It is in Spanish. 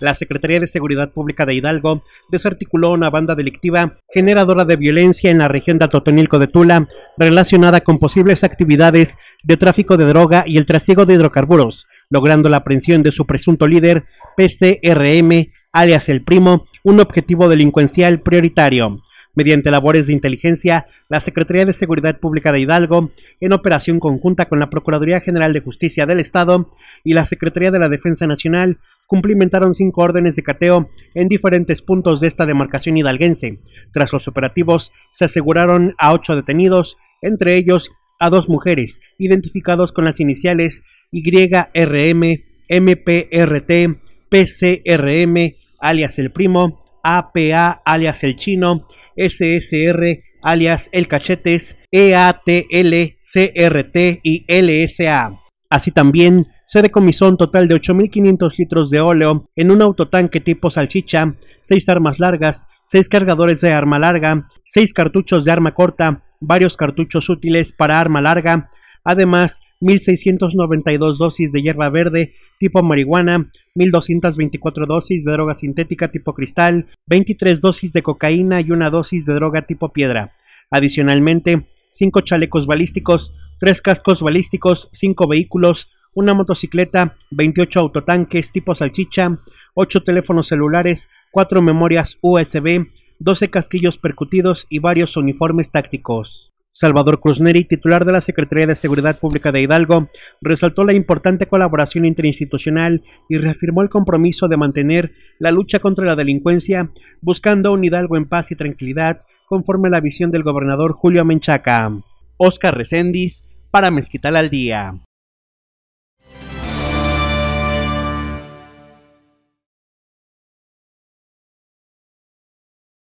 La Secretaría de Seguridad Pública de Hidalgo desarticuló una banda delictiva generadora de violencia en la región de Atotonilco de Tula, relacionada con posibles actividades de tráfico de droga y el trasiego de hidrocarburos, logrando la aprehensión de su presunto líder, PCRM, alias El Primo, un objetivo delincuencial prioritario. Mediante labores de inteligencia, la Secretaría de Seguridad Pública de Hidalgo, en operación conjunta con la Procuraduría General de Justicia del Estado y la Secretaría de la Defensa Nacional, cumplimentaron cinco órdenes de cateo en diferentes puntos de esta demarcación hidalguense. Tras los operativos, se aseguraron a ocho detenidos, entre ellos a dos mujeres, identificados con las iniciales YRM, MPRT, PCRM, alias el primo, APA, alias el chino, SSR, alias el cachetes, EATL, CRT y LSA. Así también se decomisó un total de 8.500 litros de óleo en un autotanque tipo salchicha, 6 armas largas, 6 cargadores de arma larga, 6 cartuchos de arma corta, varios cartuchos útiles para arma larga, además 1.692 dosis de hierba verde tipo marihuana, 1.224 dosis de droga sintética tipo cristal, 23 dosis de cocaína y una dosis de droga tipo piedra. Adicionalmente, 5 chalecos balísticos, 3 cascos balísticos, 5 vehículos, una motocicleta, 28 autotanques tipo salchicha, 8 teléfonos celulares, 4 memorias USB, 12 casquillos percutidos y varios uniformes tácticos. Salvador Cruzneri, titular de la Secretaría de Seguridad Pública de Hidalgo, resaltó la importante colaboración interinstitucional y reafirmó el compromiso de mantener la lucha contra la delincuencia, buscando un Hidalgo en paz y tranquilidad, conforme a la visión del gobernador Julio Menchaca. Oscar Recendis, para Mezquital al Día.